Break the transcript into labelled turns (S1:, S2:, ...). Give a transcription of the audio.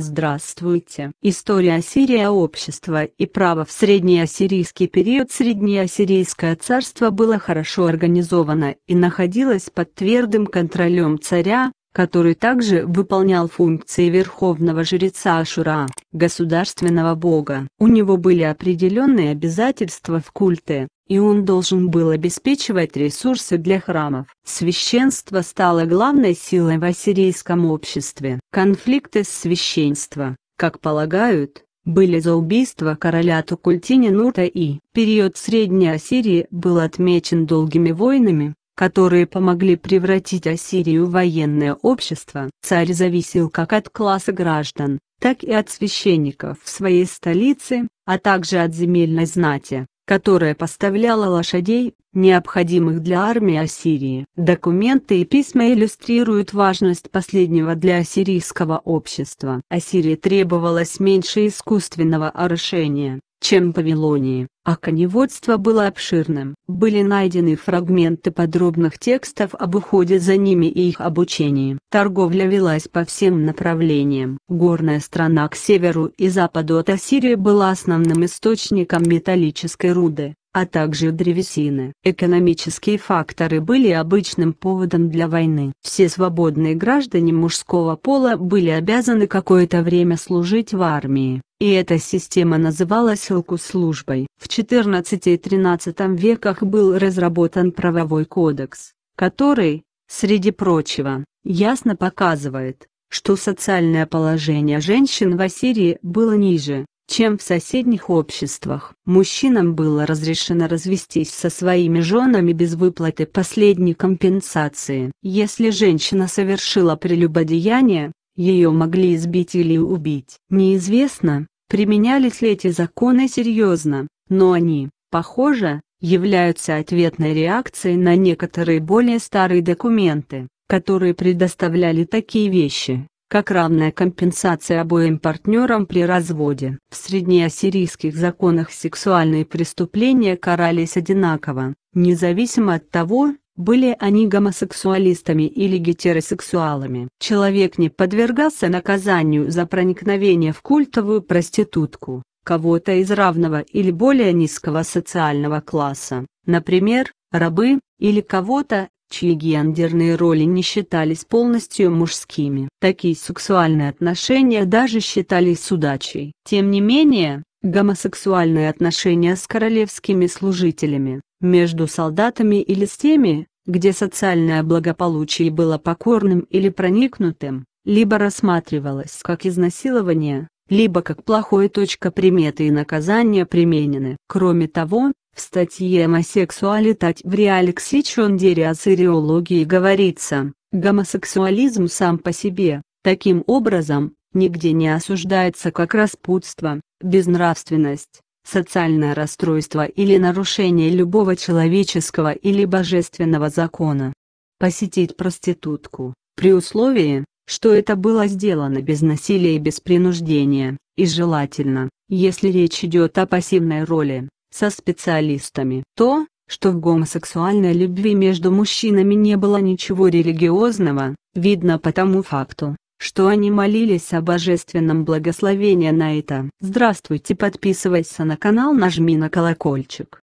S1: Здравствуйте! История Ассирия общества и право в среднеассирийский период Среднеассирийское царство было хорошо организовано и находилось под твердым контролем царя, который также выполнял функции верховного жреца Ашура, государственного бога. У него были определенные обязательства в культе, и он должен был обеспечивать ресурсы для храмов. Священство стало главной силой в ассирийском обществе. Конфликты с священства, как полагают, были за убийство короля Тукультини Нурта и период Средней Ассирии был отмечен долгими войнами, которые помогли превратить Ассирию в военное общество. Царь зависел как от класса граждан, так и от священников в своей столице, а также от земельной знати которая поставляла лошадей, необходимых для армии Ассирии. Документы и письма иллюстрируют важность последнего для ассирийского общества. Ассирии требовалось меньше искусственного орошения, чем Вавилонии, а коневодство было обширным. Были найдены фрагменты подробных текстов об уходе за ними и их обучении. Торговля велась по всем направлениям. Горная страна к северу и западу от Ассирии была основным источником металлической руды а также древесины. Экономические факторы были обычным поводом для войны. Все свободные граждане мужского пола были обязаны какое-то время служить в армии, и эта система называлась службой. В XIV и XIII веках был разработан правовой кодекс, который, среди прочего, ясно показывает, что социальное положение женщин в Ассирии было ниже, чем в соседних обществах. Мужчинам было разрешено развестись со своими женами без выплаты последней компенсации. Если женщина совершила прелюбодеяние, ее могли избить или убить. Неизвестно, применялись ли эти законы серьезно, но они, похоже, являются ответной реакцией на некоторые более старые документы, которые предоставляли такие вещи как равная компенсация обоим партнерам при разводе. В среднеассирийских законах сексуальные преступления карались одинаково, независимо от того, были они гомосексуалистами или гетеросексуалами. Человек не подвергался наказанию за проникновение в культовую проститутку, кого-то из равного или более низкого социального класса, например, рабы, или кого-то, чьи гендерные роли не считались полностью мужскими. Такие сексуальные отношения даже считались удачей. Тем не менее, гомосексуальные отношения с королевскими служителями, между солдатами или с теми, где социальное благополучие было покорным или проникнутым, либо рассматривалось как изнасилование, либо как плохое точка приметы и наказания применены. Кроме того, в статье «Гомосексуалитать» в реалексичон дериосириологии говорится, гомосексуализм сам по себе, таким образом, нигде не осуждается как распутство, безнравственность, социальное расстройство или нарушение любого человеческого или божественного закона. Посетить проститутку, при условии, что это было сделано без насилия и без принуждения, и желательно, если речь идет о пассивной роли, со специалистами. То, что в гомосексуальной любви между мужчинами не было ничего религиозного, видно по тому факту, что они молились о божественном благословении на это. Здравствуйте подписывайся на канал нажми на колокольчик.